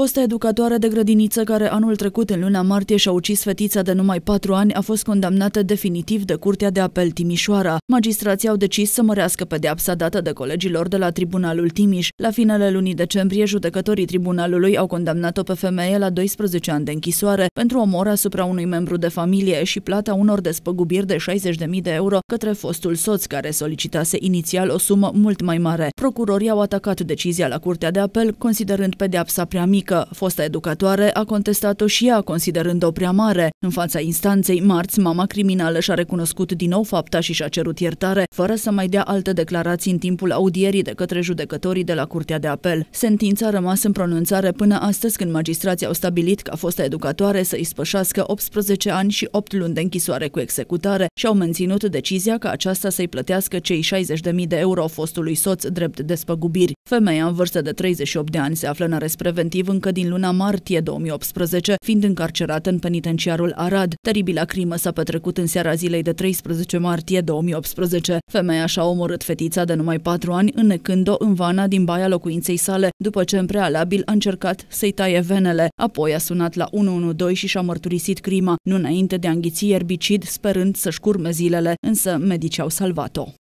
Fosta educatoare de grădiniță care anul trecut, în luna martie, și-a ucis fetița de numai patru ani, a fost condamnată definitiv de Curtea de Apel Timișoara. Magistrații au decis să mărească pedeapsa dată de colegilor de la Tribunalul Timiș. La finele lunii decembrie, judecătorii tribunalului au condamnat-o pe femeie la 12 ani de închisoare pentru omor asupra unui membru de familie și plata unor despăgubiri de 60.000 de euro către fostul soț, care solicitase inițial o sumă mult mai mare. Procurorii au atacat decizia la Curtea de Apel, considerând pedeapsa prea mică mică. Fosta educatoare a contestat-o și ea, considerând-o prea mare. În fața instanței, marți, mama criminală și-a recunoscut din nou fapta și și-a cerut iertare, fără să mai dea alte declarații în timpul audierii de către judecătorii de la Curtea de Apel. Sentința a rămas în pronunțare până astăzi când magistrații au stabilit ca fosta educatoare să ispășească 18 ani și 8 luni de închisoare cu executare și au menținut decizia ca aceasta să-i plătească cei 60.000 de euro fostului soț drept despăgubiri. Femeia în vârstă de 38 de ani se află în arest preventiv în încă din luna martie 2018, fiind încarcerat în penitenciarul Arad. Teribila crimă s-a petrecut în seara zilei de 13 martie 2018. Femeia și-a omorât fetița de numai 4 ani, înnecând-o în vana din baia locuinței sale, după ce în prealabil a încercat să-i taie venele. Apoi a sunat la 112 și și-a mărturisit crima, nu înainte de a înghiți erbicid, sperând să-și curme zilele, însă medicii au salvat-o.